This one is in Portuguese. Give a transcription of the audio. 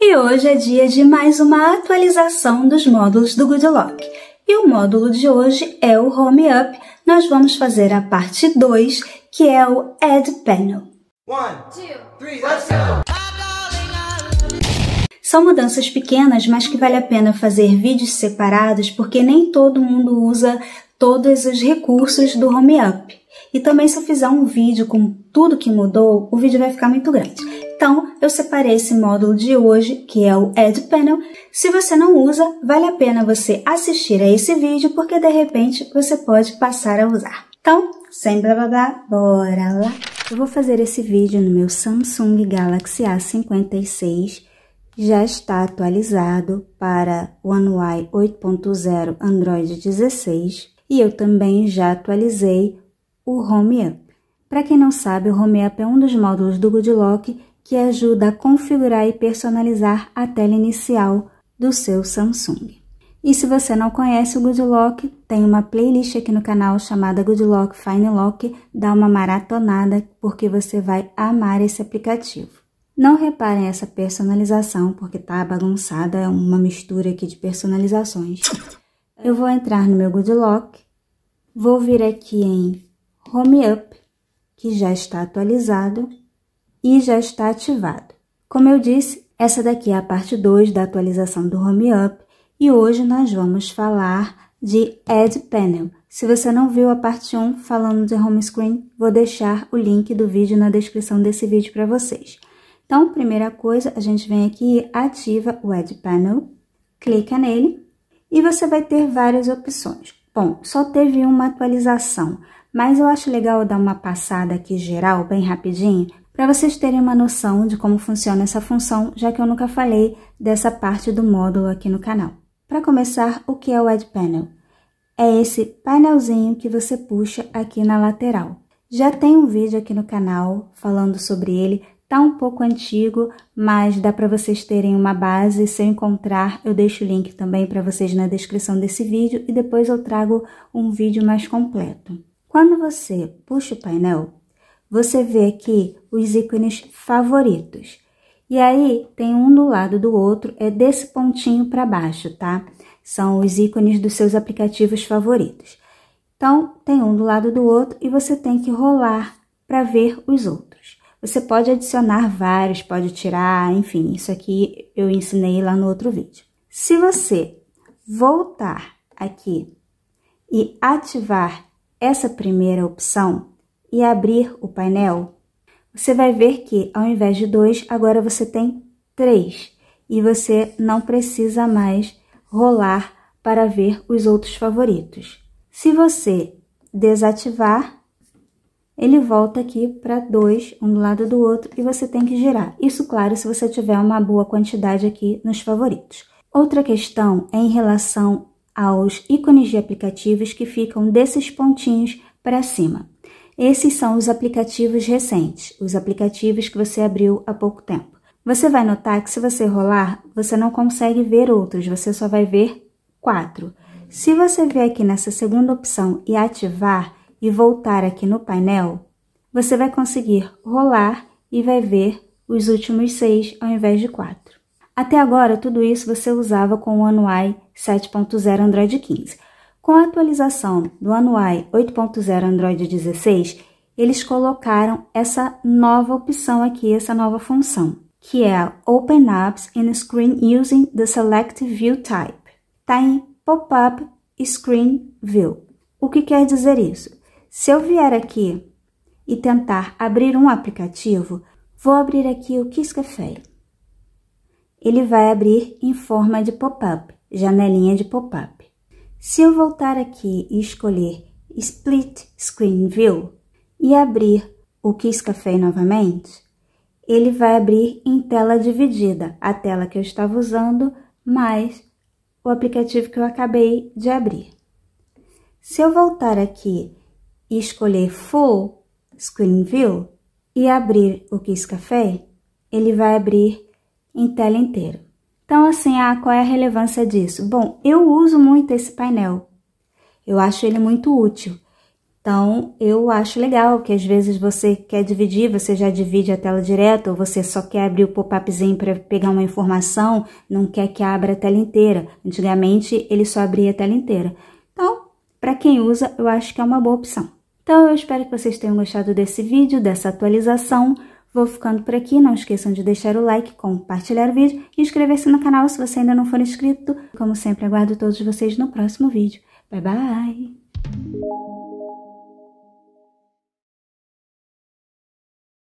E hoje é dia de mais uma atualização dos módulos do GoodLock. E o módulo de hoje é o Home Up. Nós vamos fazer a parte 2, que é o Add Panel. let's go! São mudanças pequenas, mas que vale a pena fazer vídeos separados, porque nem todo mundo usa todos os recursos do Home Up. E também se eu fizer um vídeo com tudo que mudou, o vídeo vai ficar muito grande. Então, eu separei esse módulo de hoje, que é o Panel. Se você não usa, vale a pena você assistir a esse vídeo, porque de repente você pode passar a usar. Então, sem blá blá blá, bora lá! Eu vou fazer esse vídeo no meu Samsung Galaxy A56, já está atualizado para One UI 8.0 Android 16 e eu também já atualizei o Home Up. Para quem não sabe, o Home Up é um dos módulos do GoodLock que ajuda a configurar e personalizar a tela inicial do seu Samsung. E se você não conhece o Good Lock, tem uma playlist aqui no canal chamada Good Lock Fine Lock, dá uma maratonada porque você vai amar esse aplicativo. Não reparem essa personalização porque tá bagunçada, é uma mistura aqui de personalizações. Eu vou entrar no meu Good Lock, vou vir aqui em Home Up, que já está atualizado, e já está ativado. Como eu disse, essa daqui é a parte 2 da atualização do Home Up e hoje nós vamos falar de Add Panel. Se você não viu a parte 1 falando de home screen, vou deixar o link do vídeo na descrição desse vídeo para vocês. Então, primeira coisa, a gente vem aqui e ativa o Add Panel, clica nele e você vai ter várias opções. Bom, só teve uma atualização, mas eu acho legal dar uma passada aqui geral, bem rapidinho, para vocês terem uma noção de como funciona essa função, já que eu nunca falei dessa parte do módulo aqui no canal. Para começar, o que é o Edge Panel? É esse painelzinho que você puxa aqui na lateral. Já tem um vídeo aqui no canal falando sobre ele, tá um pouco antigo, mas dá para vocês terem uma base. Se eu encontrar, eu deixo o link também para vocês na descrição desse vídeo e depois eu trago um vídeo mais completo. Quando você puxa o painel, você vê aqui os ícones favoritos. E aí, tem um do lado do outro, é desse pontinho para baixo, tá? São os ícones dos seus aplicativos favoritos. Então, tem um do lado do outro e você tem que rolar para ver os outros. Você pode adicionar vários, pode tirar, enfim, isso aqui eu ensinei lá no outro vídeo. Se você voltar aqui e ativar essa primeira opção, e abrir o painel, você vai ver que ao invés de dois, agora você tem três e você não precisa mais rolar para ver os outros favoritos. Se você desativar, ele volta aqui para dois, um do lado do outro, e você tem que girar. Isso, claro, se você tiver uma boa quantidade aqui nos favoritos. Outra questão é em relação aos ícones de aplicativos que ficam desses pontinhos para cima. Esses são os aplicativos recentes, os aplicativos que você abriu há pouco tempo. Você vai notar que se você rolar, você não consegue ver outros, você só vai ver quatro. Se você vier aqui nessa segunda opção e ativar e voltar aqui no painel, você vai conseguir rolar e vai ver os últimos seis ao invés de quatro. Até agora, tudo isso você usava com o One 7.0 Android 15. Com a atualização do Anuai 8.0 Android 16, eles colocaram essa nova opção aqui, essa nova função, que é Open Apps in Screen Using the Select View Type. Está em Pop-up Screen View. O que quer dizer isso? Se eu vier aqui e tentar abrir um aplicativo, vou abrir aqui o Kiss Café. Ele vai abrir em forma de pop-up, janelinha de pop-up. Se eu voltar aqui e escolher Split Screen View e abrir o Kiss Café novamente, ele vai abrir em tela dividida, a tela que eu estava usando mais o aplicativo que eu acabei de abrir. Se eu voltar aqui e escolher Full Screen View e abrir o Kiss Café, ele vai abrir em tela inteira. Então, assim, ah, qual é a relevância disso? Bom, eu uso muito esse painel. Eu acho ele muito útil. Então, eu acho legal que às vezes você quer dividir, você já divide a tela direto, ou você só quer abrir o pop-upzinho para pegar uma informação, não quer que abra a tela inteira. Antigamente, ele só abria a tela inteira. Então, para quem usa, eu acho que é uma boa opção. Então, eu espero que vocês tenham gostado desse vídeo, dessa atualização. Vou ficando por aqui, não esqueçam de deixar o like, compartilhar o vídeo e inscrever-se no canal se você ainda não for inscrito. Como sempre, aguardo todos vocês no próximo vídeo. Bye, bye!